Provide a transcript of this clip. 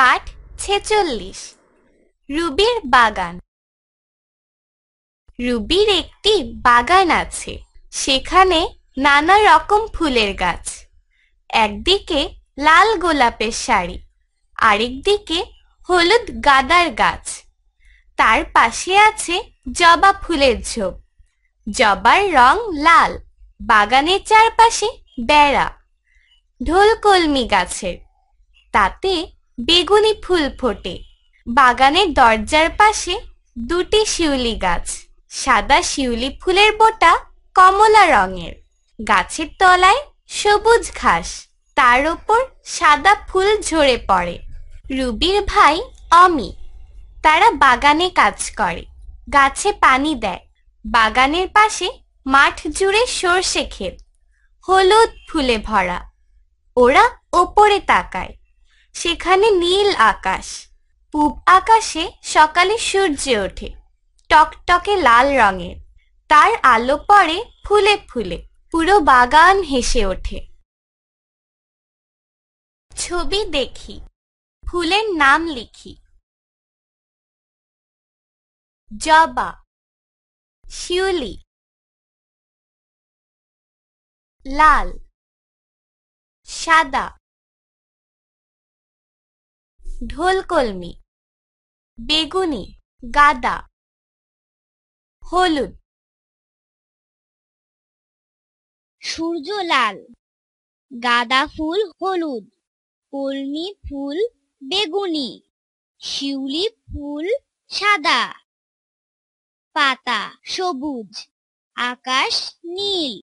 পাঠ ছেচল্লিশ রুবির বাগান রুবির একটি বাগান আছে সেখানে নানা রকম ফুলের গাছ একদিকে লাল গোলাপের শাড়ি আরেকদিকে হলুদ গাদার গাছ তার পাশে আছে জবা ফুলের ঝোপ জবার রং লাল বাগানের চারপাশে বেড়া ঢোলকলমি গাছের তাতে বেগুনি ফুল ফোটে বাগানের দরজার পাশে দুটি শিউলি গাছ সাদা শিউলি ফুলের বোটা কমলা রঙের গাছের তলায় সবুজ ঘাস তার ওপর সাদা ফুল ঝরে পড়ে রুবির ভাই অমি তারা বাগানে কাজ করে গাছে পানি দেয় বাগানের পাশে মাঠ জুড়ে সর্ষে ক্ষেত হলুদ ফুলে ভরা ওরা ওপরে তাকায় সেখানে নীল আকাশ পূব আকাশে সকালে সূর্য ওঠে টকটকে লাল রঙের তার আলো পড়ে ফুলে ফুলে পুরো বাগান হেসে ওঠে ছবি দেখি ফুলের নাম লিখি জবা শিউলি লাল সাদা ঢোলকলমি বেগুনি গাদা হলুদ সূর্য লাল গাঁদা ফুল হলুদ কলমি ফুল বেগুনি শিউলি ফুল সাদা পাতা সবুজ আকাশ নীল